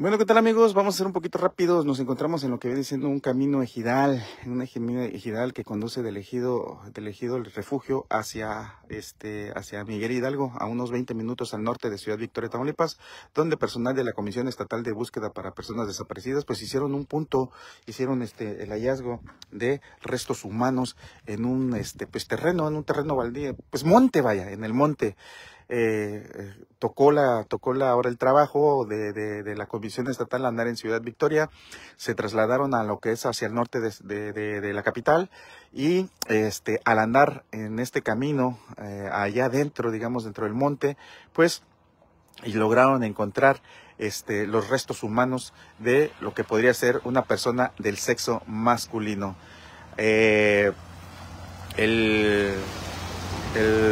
Bueno, ¿qué tal amigos? Vamos a ser un poquito rápidos. Nos encontramos en lo que viene siendo un camino ejidal, un ejidal que conduce del ejido, del ejido el refugio hacia este, hacia Miguel Hidalgo, a unos 20 minutos al norte de Ciudad Victoria, Tamaulipas, donde personal de la Comisión Estatal de Búsqueda para Personas Desaparecidas, pues hicieron un punto, hicieron este el hallazgo de restos humanos en un este pues terreno, en un terreno baldío, pues monte vaya, en el monte. Eh, eh, tocó la tocó la ahora el trabajo de, la comisión estatal andar en Ciudad Victoria se trasladaron a lo que es hacia el norte de, la capital y este al andar en este camino eh, allá dentro digamos dentro del monte pues y lograron encontrar este, los restos humanos de lo que podría ser una persona del sexo masculino eh, el, el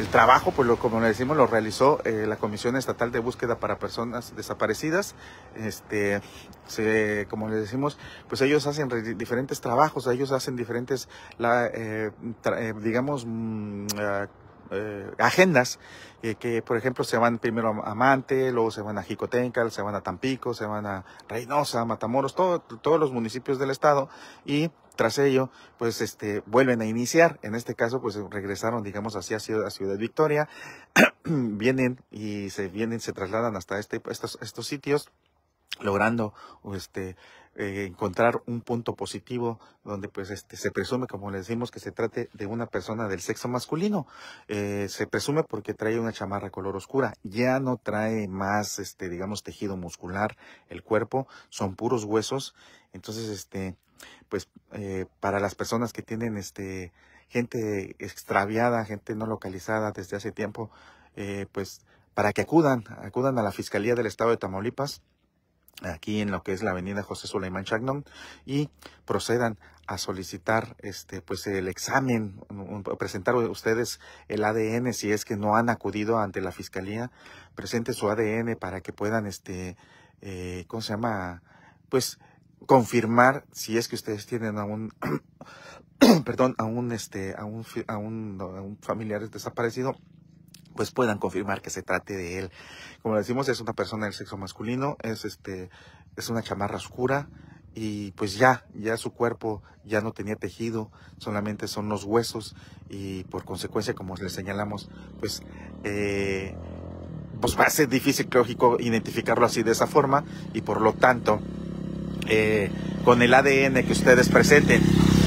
el trabajo, pues lo, como le decimos, lo realizó eh, la Comisión Estatal de Búsqueda para Personas Desaparecidas. Este, como le decimos, pues ellos hacen diferentes trabajos, ellos hacen diferentes, la, eh, eh, digamos, mm, ah, agendas que por ejemplo se van primero a Amante, luego se van a Jicotencal, se van a Tampico, se van a Reynosa, Matamoros, todos los municipios del estado y tras ello, pues este, vuelven a iniciar. En este caso, pues regresaron, digamos, hacia Ciudad, Ciudad Victoria. vienen y se vienen, se trasladan hasta este, estos, estos sitios logrando este eh, encontrar un punto positivo donde pues este se presume como le decimos que se trate de una persona del sexo masculino eh, se presume porque trae una chamarra color oscura ya no trae más este digamos tejido muscular el cuerpo son puros huesos entonces este pues eh, para las personas que tienen este gente extraviada, gente no localizada desde hace tiempo, eh, pues para que acudan, acudan a la Fiscalía del Estado de Tamaulipas, aquí en lo que es la avenida José Suleimán Chagnon, y procedan a solicitar este pues el examen, presentar ustedes el ADN si es que no han acudido ante la Fiscalía, presente su ADN para que puedan este eh, ¿cómo se llama? pues confirmar si es que ustedes tienen a un, perdón, a un, este, a un, a familiar desaparecido, pues puedan confirmar que se trate de él. Como decimos, es una persona del sexo masculino, es este, es una chamarra oscura y pues ya, ya su cuerpo ya no tenía tejido, solamente son los huesos y por consecuencia, como les señalamos, pues, eh, pues va a ser difícil, lógico, identificarlo así de esa forma y por lo tanto, eh, con el ADN que ustedes presenten.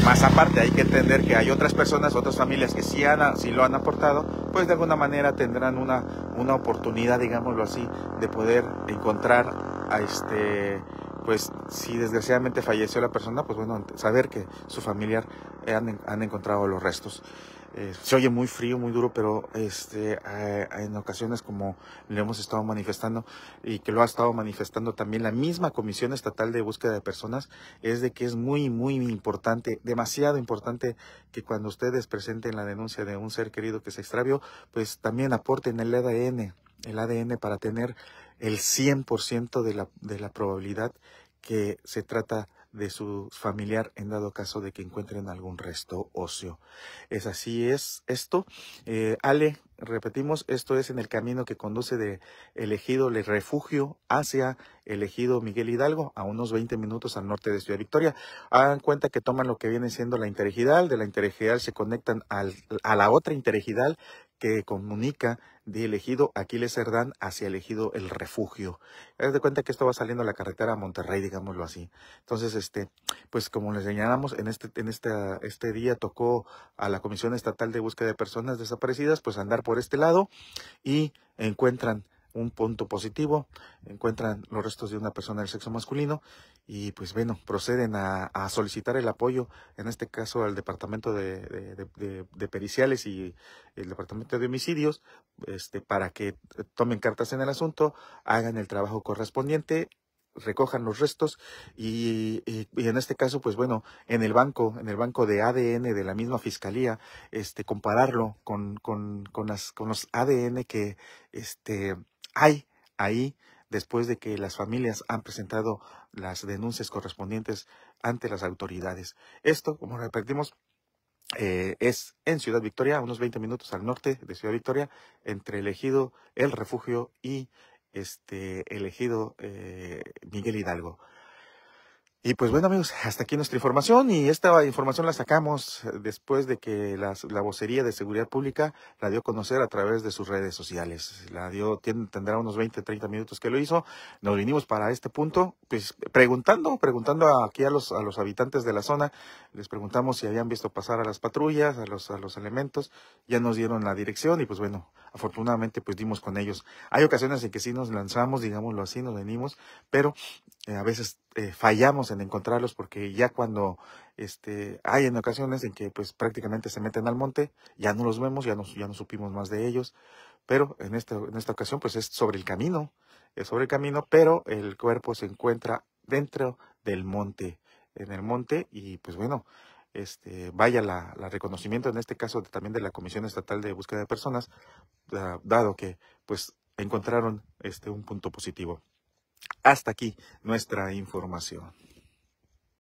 Más aparte, hay que entender que hay otras personas, otras familias que sí, han, lo han aportado, pues de alguna manera tendrán una, una oportunidad, digámoslo así, de poder encontrar a este pues si desgraciadamente falleció la persona, pues bueno, saber que su familiar han encontrado los restos. Eh, se oye muy frío, muy duro, pero este, eh, en ocasiones como lo hemos estado manifestando y que lo ha estado manifestando también la misma Comisión Estatal de Búsqueda de Personas, es de que es muy, muy importante, demasiado importante que cuando ustedes presenten la denuncia de un ser querido que se extravió, pues también aporten el ADN, el ADN para tener el 100% de la, de la probabilidad que se trata de su familiar en dado caso de que encuentren algún resto óseo. Es así es esto. Eh, Ale, repetimos, esto es en el camino que conduce de elegido el refugio hacia elegido Miguel Hidalgo, a unos 20 minutos al norte de Ciudad Victoria. Hagan cuenta que toman lo que viene siendo la interejidal, de la interejidal se conectan al, a la otra interejidal que comunica de Elegido Aquiles Cerdán hacia elegido El Refugio. Haz de cuenta que esto va saliendo la carretera a Monterrey, digámoslo así. Entonces, este, pues como les señalamos, en este, en este, este día tocó a la Comisión Estatal de Búsqueda de Personas Desaparecidas, pues andar por este lado y encuentran un punto positivo, encuentran los restos de una persona del sexo masculino y pues bueno, proceden a, solicitar el apoyo, en este caso al Departamento de, Periciales y el Departamento de Homicidios, este, para que tomen cartas en el asunto, hagan el trabajo correspondiente recojan los restos y, en este caso pues bueno en el banco en el banco de ADN de la misma fiscalía este compararlo con, con los ADN que este hay ahí después de que las familias han presentado las denuncias correspondientes ante las autoridades. Esto, como repetimos, eh, es en Ciudad Victoria, unos 20 minutos al norte de Ciudad Victoria, entre elegido El Refugio y este, eh, Miguel Hidalgo. Y pues bueno amigos, hasta aquí nuestra información y esta información la sacamos eh, después de que la, la vocería de seguridad pública la dio a conocer a través de sus redes sociales. La dio, tendrá unos 20, 30 minutos que lo hizo. Nos vinimos para este punto, pues preguntando, preguntando aquí a los, a los habitantes de la zona, les preguntamos si habían visto pasar a las patrullas, a los, a los elementos, ya nos dieron la dirección y pues bueno, afortunadamente pues dimos con ellos. Hay ocasiones en que sí nos lanzamos, digámoslo así, nos venimos, pero eh, a veces eh, fallamos en encontrarlos porque ya cuando este, hay en ocasiones en que pues prácticamente se meten al monte, ya no los vemos, ya no, ya no supimos más de ellos, pero en esta, en esta ocasión pues es sobre el camino, es sobre el camino, pero el cuerpo se encuentra dentro del monte, en el monte y pues bueno, este, vaya la, la, reconocimiento en este caso también de la Comisión Estatal de Búsqueda de Personas, dado que pues encontraron este, un punto positivo. Hasta aquí nuestra información.